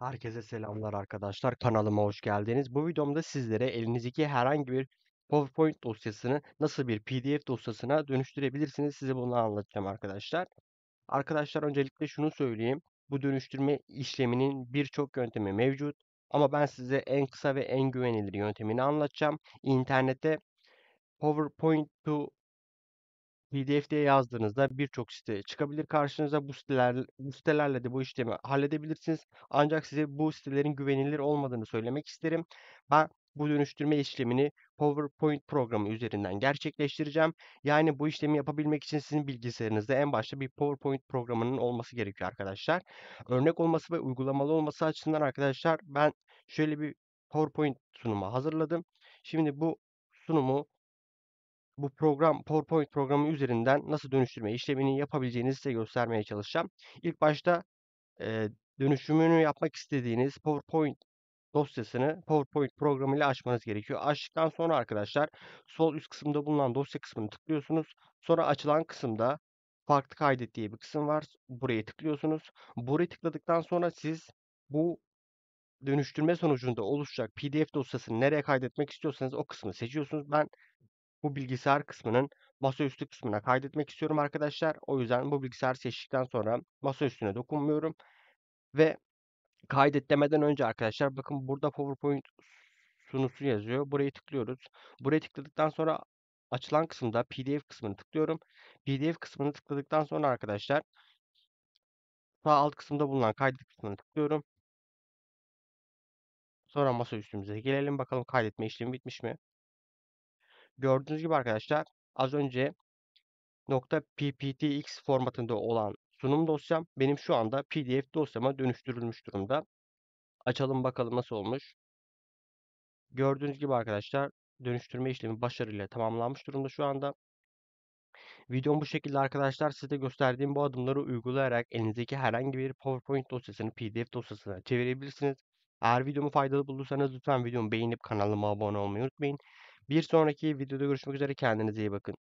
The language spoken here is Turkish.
Herkese selamlar arkadaşlar. Kanalıma hoş geldiniz. Bu videomda sizlere elinizdeki herhangi bir PowerPoint dosyasını nasıl bir PDF dosyasına dönüştürebilirsiniz. Size bunu anlatacağım arkadaşlar. Arkadaşlar öncelikle şunu söyleyeyim. Bu dönüştürme işleminin birçok yöntemi mevcut. Ama ben size en kısa ve en güvenilir yöntemini anlatacağım. İnternette PowerPoint to PDF diye yazdığınızda birçok site çıkabilir karşınıza. Bu siteler, bu sitelerle de bu işlemi halledebilirsiniz. Ancak size bu sitelerin güvenilir olmadığını söylemek isterim. Ben bu dönüştürme işlemini PowerPoint programı üzerinden gerçekleştireceğim. Yani bu işlemi yapabilmek için sizin bilgisayarınızda en başta bir PowerPoint programının olması gerekiyor arkadaşlar. Örnek olması ve uygulamalı olması açısından arkadaşlar ben şöyle bir PowerPoint sunumu hazırladım. Şimdi bu sunumu bu program PowerPoint programı üzerinden nasıl dönüştürme işlemini yapabileceğinizi size göstermeye çalışacağım. İlk başta e, dönüşümünü yapmak istediğiniz PowerPoint dosyasını PowerPoint programıyla açmanız gerekiyor. Açtıktan sonra arkadaşlar sol üst kısımda bulunan dosya kısmını tıklıyorsunuz. Sonra açılan kısımda farklı kaydet diye bir kısım var. Buraya tıklıyorsunuz. Buraya tıkladıktan sonra siz bu dönüştürme sonucunda oluşacak PDF dosyasını nereye kaydetmek istiyorsanız o kısmı seçiyorsunuz. Ben bu bilgisayar kısmının masaüstü kısmına kaydetmek istiyorum arkadaşlar. O yüzden bu bilgisayar seçtikten sonra masaüstüne dokunmuyorum. Ve kaydet önce arkadaşlar bakın burada PowerPoint sunusu yazıyor. Burayı tıklıyoruz. Buraya tıkladıktan sonra açılan kısımda PDF kısmını tıklıyorum. PDF kısmını tıkladıktan sonra arkadaşlar sağ alt kısımda bulunan kaydet kısmını tıklıyorum. Sonra masa gelelim bakalım kaydetme işlemi bitmiş mi? Gördüğünüz gibi arkadaşlar az önce .pptx formatında olan sunum dosyam benim şu anda pdf dosyama dönüştürülmüş durumda. Açalım bakalım nasıl olmuş. Gördüğünüz gibi arkadaşlar dönüştürme işlemi başarıyla tamamlanmış durumda şu anda. Videom bu şekilde arkadaşlar size gösterdiğim bu adımları uygulayarak elinizdeki herhangi bir PowerPoint dosyasını PDF dosyasına çevirebilirsiniz. Eğer videomu faydalı bulduysanız lütfen videomu beğenip kanalıma abone olmayı unutmayın. Bir sonraki videoda görüşmek üzere. Kendinize iyi bakın.